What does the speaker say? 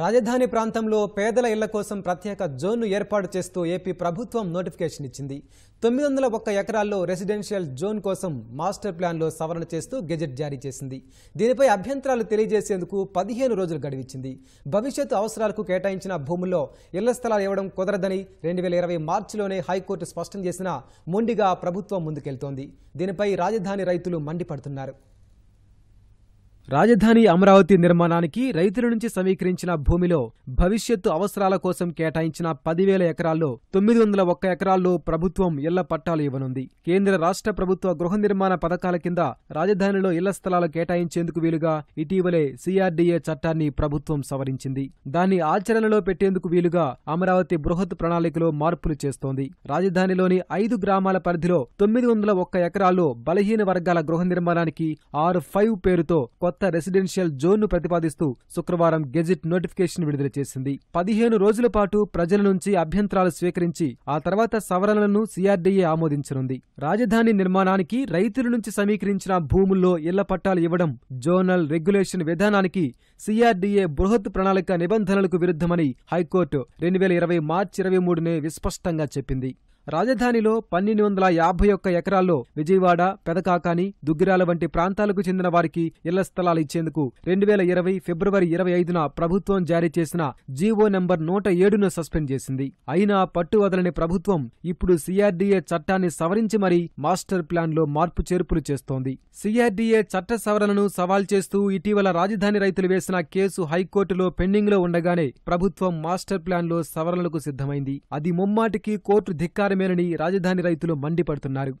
రాజధాని ప్రాంతంలో పేదల ఇళ్ల కోసం ప్రత్యేక జోన్ను ఏర్పాటు చేస్తూ ఏపీ ప్రభుత్వం నోటిఫికేషన్ ఇచ్చింది తొమ్మిది వందల ఒక్క ఎకరాల్లో రెసిడెన్షియల్ జోన్ కోసం మాస్టర్ ప్లాన్లో సవరణ చేస్తూ గెజెట్ జారీ చేసింది దీనిపై అభ్యంతరాలు తెలియజేసేందుకు పదిహేను రోజులు గడివిచ్చింది భవిష్యత్తు అవసరాలకు కేటాయించిన భూముల్లో ఇళ్ల స్థలాలు ఇవ్వడం కుదరదని రెండు వేల ఇరవై మార్చిలోనే హైకోర్టు స్పష్టం చేసిన మొండిగా ప్రభుత్వం ముందుకెళ్తోంది దీనిపై రాజధాని రైతులు మండిపడుతున్నారు రాజధాని అమరావతి నిర్మాణానికి రైతుల నుంచి సమీకరించిన భూమిలో భవిష్యత్తు అవసరాల కోసం కేటాయించిన పదివేల ఎకరాల్లో తొమ్మిది వందల ఒక్క ఎకరాల్లో ప్రభుత్వం ఇళ్ల పట్టాలు ఇవ్వనుంది కేంద్ర రాష్ట్ర ప్రభుత్వ గృహ నిర్మాణ పథకాల కింద రాజధానిలో ఇళ్ల స్థలాలు కేటాయించేందుకు వీలుగా ఇటీవలే సీఆర్డీఏ చట్టాన్ని ప్రభుత్వం సవరించింది దాన్ని ఆచరణలో పెట్టేందుకు వీలుగా అమరావతి బృహత్ ప్రణాళికలో మార్పులు చేస్తోంది రాజధానిలోని ఐదు గ్రామాల పరిధిలో తొమ్మిది వందల ఒక్క ఎకరాల్లో బలహీన వర్గాల గృహ నిర్మాణానికి ఆరు ఫైవ్ పేరుతో కొత్త కొత్త రెసిడెన్షియల్ జోన్ను ప్రతిపాదిస్తూ శుక్రవారం గెజిట్ నోటిఫికేషన్ విడుదల చేసింది పదిహేను రోజుల పాటు ప్రజల నుంచి అభ్యంతరాలు స్వీకరించి ఆ తర్వాత సవరణలను సిఆర్డీఏ ఆమోదించనుంది రాజధాని నిర్మాణానికి రైతుల నుంచి సమీకరించిన భూముల్లో ఇళ్ల పట్టాలు ఇవ్వడం జోనల్ రెగ్యులేషన్ విధానానికి సిఆర్డీఏ బృహత్ ప్రణాళిక నిబంధనలకు విరుద్ధమని హైకోర్టు రెండు వేల ఇరవై మార్చి ఇరవై మూడునే విస్పష్టంగా చెప్పింది రాజధానిలో పన్నెండు వందల యాభై ఒక్క ఎకరాల్లో విజయవాడ పెదకాకాని దుగ్గిరాల వంటి ప్రాంతాలకు చెందిన వారికి ఇళ్ల స్థలాలు ఇచ్చేందుకు రెండు వేల ఇరవై ఫిబ్రవరి ఇరవై ఐదున ప్రభుత్వం జారీ చేసిన జీవో నెంబర్ నూట ఏడును సస్పెండ్ చేసింది అయినా పట్టు వదలని ప్రభుత్వం ఇప్పుడు సిఆర్డీఏ చట్టాన్ని సవరించి మరీ మాస్టర్ ప్లాన్లో మార్పు చేర్పులు చేస్తోంది సిఆర్డీఏ చట్ట సవరణను సవాల్ చేస్తూ ఇటీవల రాజధాని రైతులు వేసిన కేసు హైకోర్టులో పెండింగ్లో ఉండగానే ప్రభుత్వం మాస్టర్ ప్లాన్లో సవరణలకు సిద్ధమైంది అది ముమ్మాటికి కోర్టు ధిక్కారం కారణమేనని రాజధాని రైతులు మండిపడుతున్నారు